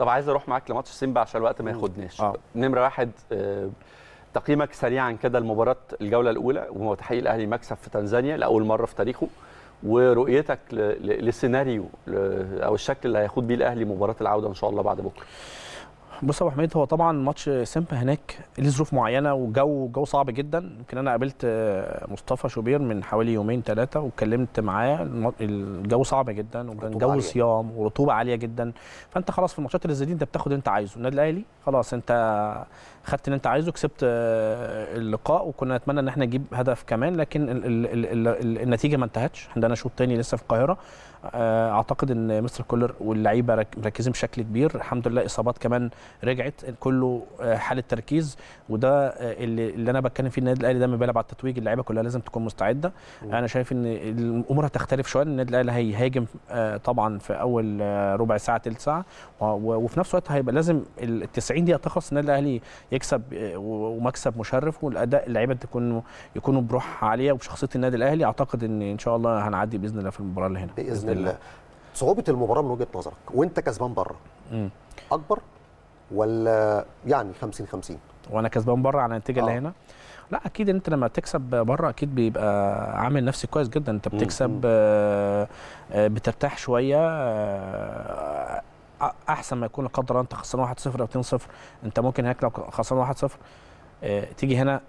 طب عايز اروح معاك لماتش سيمبا عشان الوقت ما ياخدناش آه. نمره واحد آه، تقييمك سريعا كده لمباراه الجوله الاولى وتحقيق الاهلي مكسب في تنزانيا لاول مره في تاريخه ورؤيتك للسيناريو او الشكل اللي هياخد بيه الاهلي مباراه العوده ان شاء الله بعد بكره بص يا ابو حميد هو طبعا ماتش سيمبا هناك ليه ظروف معينه وجو جو صعب جدا يمكن انا قابلت آه، مصطفى شوبير من حوالي يومين ثلاثه واتكلمت معاه الجو صعب جدا وكان جو صيام ورطوبه عاليه جدا فانت خلاص في الماتشات اللي زي دي انت بتاخد انت عايزه النادي الاهلي خلاص انت خدت اللي انت عايزه كسبت آه، اللقاء وكنا نتمنى ان احنا نجيب هدف كمان لكن ال ال ال ال النتيجه ما انتهتش عندنا شوط تاني لسه في القاهره آه، اعتقد ان مستر كولر واللعيبه مركزين بشكل كبير الحمد لله اصابات كمان رجعت كله آه، حاله تركيز وده اللي, اللي انا بتكلم فيه النادي الاهلي دايما بيلعب على التتويج اللعيبه كلها لازم تكون مستعده أوه. انا شايف ان الامور هتختلف شويه النادي الاهلي هيهاجم طبعا في اول ربع ساعه ثلث ساعه وفي نفس الوقت هيبقى لازم الاتساع 90 دقيقه تخلص النادي الاهلي يكسب آه، ومكسب مشرف والاداء اللعيبه تكون يكونوا بروح عاليه وبشخصيه النادي الاهلي اعتقد ان ان شاء الله هنعدي باذن الله في المباراه اللي هنا باذن, الله. الله صعوبه المباراه من وجهه نظرك وانت كسبان بره اكبر ولا يعني 50 50 وانا كسبان بره على النتيجه آه. اللي هنا لا اكيد انت لما تكسب بره اكيد بيبقى عامل نفسي كويس جدا انت بتكسب آه، آه، بترتاح شويه احسن ما يكون القدر قدر انت خسران 1-0 او 2-0 انت ممكن هناك لو خسران 1-0 اه تيجي هنا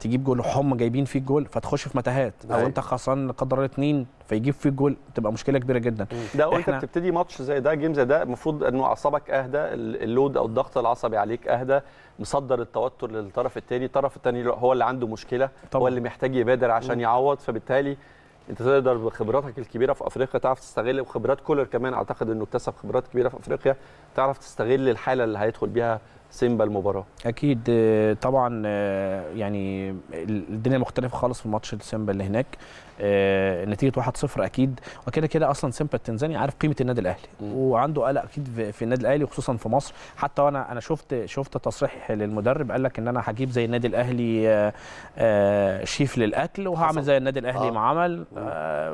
تجيب جول هم جايبين فيك جول فتخش في متاهات او أيوة. انت خسران قدر الله فيجيب فيك جول تبقى مشكله كبيره جدا ده وانت بتبتدي ماتش زي ده جيم زي ده المفروض انه اعصابك اهدى اللود او الضغط العصبي عليك اهدى مصدر التوتر للطرف الثاني الطرف الثاني هو اللي عنده مشكله طبعا. هو اللي محتاج يبادر عشان يعوض فبالتالي انت تقدر بخبراتك الكبيره في افريقيا تعرف تستغل وخبرات كولر كمان اعتقد انه اكتسب خبرات كبيره في افريقيا تعرف تستغل الحاله اللي هيدخل بيها سيمبا المباراه اكيد طبعا يعني الدنيا مختلفه خالص في ماتش سيمبا اللي هناك نتيجه 1-0 اكيد وكده كده اصلا سيمبا التنزاني عارف قيمه النادي الاهلي م. وعنده قلق اكيد في النادي الاهلي وخصوصا في مصر حتى وانا انا شفت شفت تصريح للمدرب قال لك ان انا هجيب زي النادي الاهلي آه، آه، شيف للاكل وهعمل زي النادي الاهلي آه. ما عمل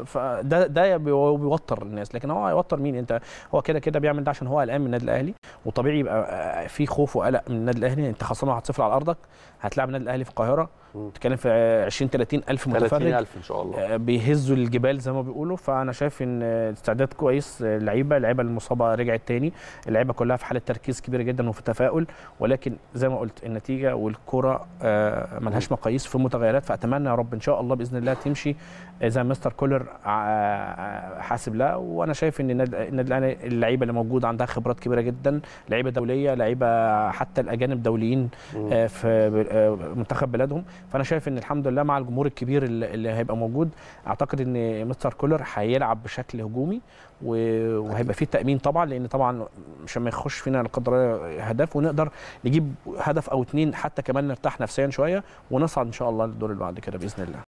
فده آه، ده بيوتر الناس لكن هو هيوتر مين انت هو كده كده بيعمل ده عشان هو قلقان من النادي الاهلي وطبيعي يبقى في خوف وقلق من النادي الاهلي انت خسران 1-0 على ارضك هتلاعب النادي الاهلي في القاهره بتتكلم في 20 30 الف متفرج 30 الف ان شاء الله آه، بيهزوا الجبال زي ما بيقولوا فانا شايف ان استعداد كويس اللعيبه آه، اللعيبه المصابه رجعت تاني اللعيبه كلها في حاله تركيز كبيره جدا وفي تفاؤل ولكن زي ما قلت النتيجه والكره آه، ملهاش مقاييس في متغيرات فاتمنى يا رب ان شاء الله باذن الله تمشي زي ما مستر كولر حاسب لها وانا شايف ان النادي الاهلي اللعيبه اللي موجوده عندها خبرات كبيره جدا لعيبه دوليه لعيبه حتى الاجانب دوليين في منتخب بلادهم فانا شايف ان الحمد لله مع الجمهور الكبير اللي هيبقى موجود اعتقد ان مستر كولر هيلعب بشكل هجومي وهيبقى فيه تامين طبعا لان طبعا مش ما يخش فينا لا قدر هدف ونقدر نجيب هدف او اتنين حتى كمان نرتاح نفسيا شويه ونصعد ان شاء الله للدور اللي بعد كده باذن الله